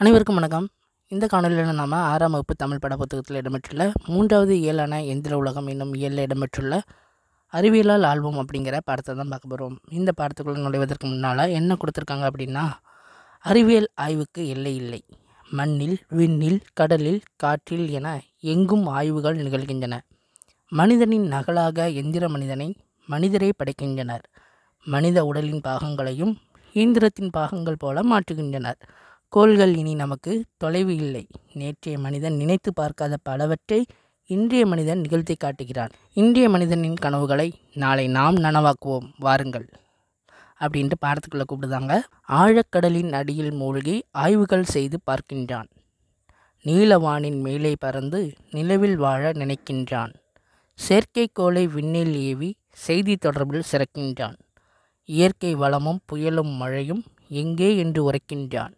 அனைவருக்கும் வணக்கம் இந்த காணொலியில் நாம் ஆறாம் வகுப்பு தமிழ் புத்தகத்தில் இடம்பெற்றுள்ள மூன்றாவது இயலான எந்திர உலகம் என்னும் இயலில் இடம்பெற்றுள்ள அறிவியலால் ஆல்பம் அப்படிங்கிற பாடத்தை தான் பார்க்க போகிறோம் இந்த பாடத்துக்குள்ள நுழைவதற்கு முன்னால் என்ன கொடுத்துருக்காங்க அப்படின்னா அறிவியல் ஆய்வுக்கு எல்லை இல்லை மண்ணில் விண்ணில் கடலில் காற்றில் என எங்கும் ஆய்வுகள் நிகழ்கின்றன மனிதனின் நகலாக எந்திர மனிதனை மனிதரே படைக்கின்றனர் மனித உடலின் பாகங்களையும் இயந்திரத்தின் பாகங்கள் போல மாற்றுகின்றனர் கோள்கள் இனி நமக்கு தொலைவு இல்லை நேற்றைய மனிதன் நினைத்து பார்க்காத பலவற்றை இன்றைய மனிதன் நிகழ்த்தி காட்டுகிறான் இன்றைய மனிதனின் கனவுகளை நாளை நாம் நனவாக்குவோம் வாருங்கள் அப்படின்ட்டு பாடத்துக்குள்ளே கூப்பிடுதாங்க ஆழக்கடலின் அடியில் மூழ்கி ஆய்வுகள் செய்து பார்க்கின்றான் நீலவானின் மேலே பறந்து நிலவில் வாழ நினைக்கின்றான் செயற்கைக்கோளை விண்ணில் ஏவி செய்தி தொடர்பில் சிறக்கின்றான் இயற்கை வளமும் புயலும் மழையும் எங்கே என்று உரைக்கின்றான்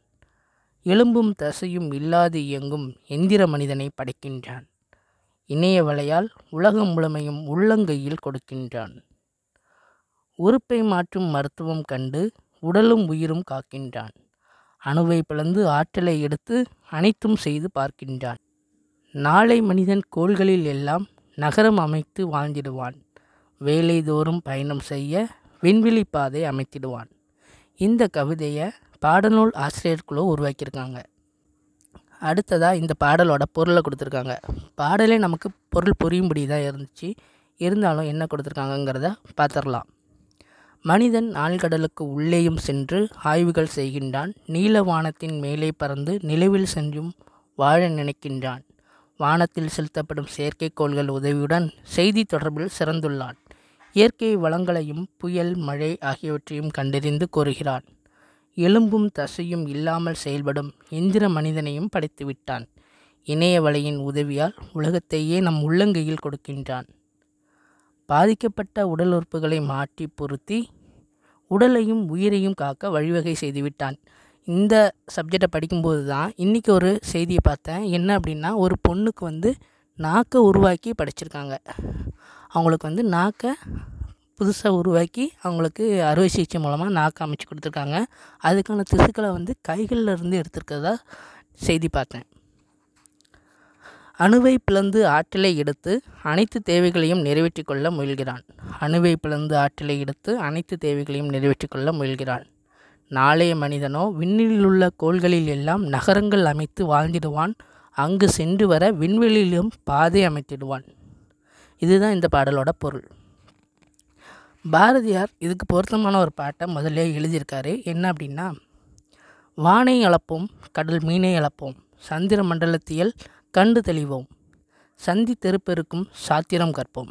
எலும்பும் தசையும் இல்லாது இயங்கும் எந்திர மனிதனை படைக்கின்றான் இணைய வலையால் உலகம் முழுமையும் உள்ளங்கையில் கொடுக்கின்றான் உறுப்பை மாற்றும் மருத்துவம் கண்டு உடலும் உயிரும் காக்கின்றான் அணுவை பிளந்து ஆற்றலை எடுத்து அனைத்தும் செய்து பார்க்கின்றான் நாளை மனிதன் கோள்களில் எல்லாம் நகரம் அமைத்து வாழ்ந்திடுவான் வேலைதோறும் பயணம் செய்ய விண்வெளி பாதை அமைத்திடுவான் இந்த கவிதையை பாடநூல் ஆசிரியர் குழு உருவாக்கியிருக்காங்க அடுத்ததாக இந்த பாடலோட பொருளை கொடுத்துருக்காங்க பாடலே நமக்கு பொருள் புரியும்படி தான் இருந்துச்சு இருந்தாலும் என்ன கொடுத்துருக்காங்கங்கிறத பார்த்துடலாம் மனிதன் ஆழ்கடலுக்கு உள்ளேயும் சென்று ஆய்வுகள் செய்கின்றான் நீல வானத்தின் மேலே பறந்து நிலவில் சென்றும் வாழ நினைக்கின்றான் வானத்தில் செலுத்தப்படும் செயற்கைக்கோள்கள் உதவியுடன் செய்தி தொடர்பில் சிறந்துள்ளான் இயற்கை வளங்களையும் புயல் மழை ஆகியவற்றையும் கண்டறிந்து கூறுகிறான் எலும்பும் தசையும் இல்லாமல் செயல்படும் எந்திர மனிதனையும் படைத்துவிட்டான் இணைய வலையின் உதவியால் உலகத்தையே நம் உள்ளங்கையில் கொடுக்கின்றான் பாதிக்கப்பட்ட உடல் உறுப்புகளை மாற்றி பொருத்தி உடலையும் உயிரையும் காக்க வழிவகை செய்துவிட்டான் இந்த சப்ஜெக்டை படிக்கும்போது தான் இன்றைக்கி ஒரு செய்தியை பார்த்தேன் என்ன அப்படின்னா ஒரு பொண்ணுக்கு வந்து நாக்கை உருவாக்கி படிச்சிருக்காங்க அவங்களுக்கு வந்து நாக்கை புதுசாக உருவாக்கி அவங்களுக்கு அறுவை சிகிச்சை மூலமாக நாக்கு அமைச்சு கொடுத்துருக்காங்க அதுக்கான திசுக்களை வந்து கைகளில் இருந்து எடுத்துருக்கிறதா செய்தி பார்த்தேன் அணுவை பிளந்து ஆற்றலை எடுத்து அனைத்து தேவைகளையும் நிறைவேற்றி கொள்ள முயல்கிறான் அணுவை பிளந்து ஆற்றலை எடுத்து அனைத்து தேவைகளையும் நிறைவேற்றி கொள்ள முயல்கிறான் நாளைய மனிதனோ விண்ணில் உள்ள கோள்களில் எல்லாம் நகரங்கள் அமைத்து வாழ்ந்திடுவான் அங்கு சென்று வர விண்வெளியிலும் பாதை அமைத்திடுவான் இதுதான் இந்த பாடலோட பொருள் பாரதியார் இதுக்கு பொருத்தமான ஒரு பாட்டை முதல்ல எழுதியிருக்காரு என்ன அப்படின்னா வானை அளப்போம் கடல் மீனை அளப்போம் சந்திர மண்டலத்தியல் கண்டு தெளிவோம் சந்தி தெருப்பெருக்கும் சாத்திரம் கற்போம்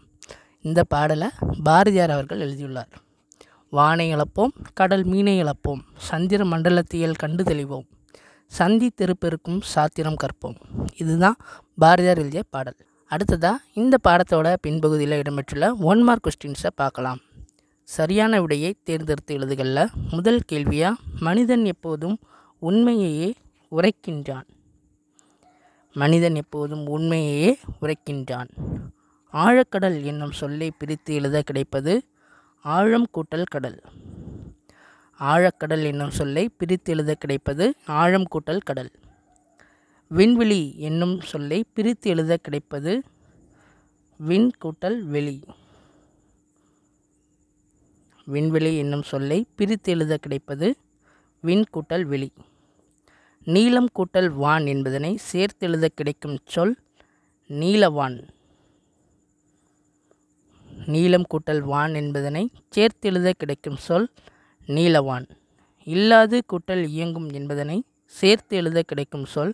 இந்த பாடலை பாரதியார் அவர்கள் எழுதியுள்ளார் வானை இழப்போம் கடல் மீனை இழப்போம் சந்திர மண்டலத்தியல் கண்டு தெளிவோம் சந்தி தெருப்பெருக்கும் சாத்திரம் கற்போம் இதுதான் பாரதியார் எழுதிய பாடல் அடுத்ததாக இந்த பாடத்தோட பின்பகுதியில் இடம்பெற்றுள்ள ஒன் மார்க் கொஸ்டின்ஸை பார்க்கலாம் சரியான விடையை தேர்ந்தெடுத்து எழுதுகல்ல முதல் கேள்வியாக மனிதன் எப்போதும் உண்மையையே உரைக்கின்றான் மனிதன் எப்போதும் உண்மையையே உரைக்கின்றான் ஆழக்கடல் என்னும் சொல்லை பிரித்து எழுத கிடைப்பது ஆழம் கூட்டல் கடல் ஆழக்கடல் என்னும் சொல்லை பிரித்து எழுத கிடைப்பது ஆழம் கூட்டல் கடல் விண்வெளி என்னும் சொல்லை பிரித்து எழுத கிடைப்பது விண் கூட்டல் வெளி விண்வெளி என்னும் சொல்லை பிரித்தெழுத கிடைப்பது விண் கூட்டல் வெளி நீளம் கூட்டல் வான் என்பதனை சேர்த்தெழுத கிடைக்கும் சொல் நீலவான் நீளம் கூட்டல் வான் என்பதனை சேர்த்தெழுத கிடைக்கும் சொல் நீலவான் இல்லாது கூட்டல் இயங்கும் என்பதனை சேர்த்து எழுத கிடைக்கும் சொல்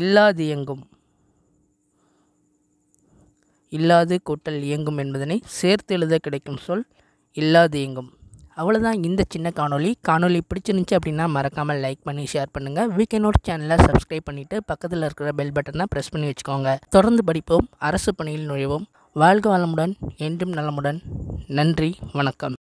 இல்லாது இயங்கும் இல்லாது கூட்டல் இயங்கும் என்பதனை சேர்த்து எழுத கிடைக்கும் சொல் இல்லாது எங்கும் அவ்வளோதான் இந்த சின்ன காணொலி காணொலி பிடிச்சிருந்துச்சி அப்படின்னா மறக்காமல் லைக் பண்ணி ஷேர் பண்ணுங்கள் வீக்கெண்டோட சேனலை சப்ஸ்கிரைப் பண்ணிவிட்டு பக்கத்தில் இருக்கிற பெல் பட்டனை ப்ரெஸ் பண்ணி வச்சுக்கோங்க தொடர்ந்து படிப்போம் அரசு பணியில் நுழைவோம் வாழ்க வளமுடன் என்றும் நலமுடன் நன்றி வணக்கம்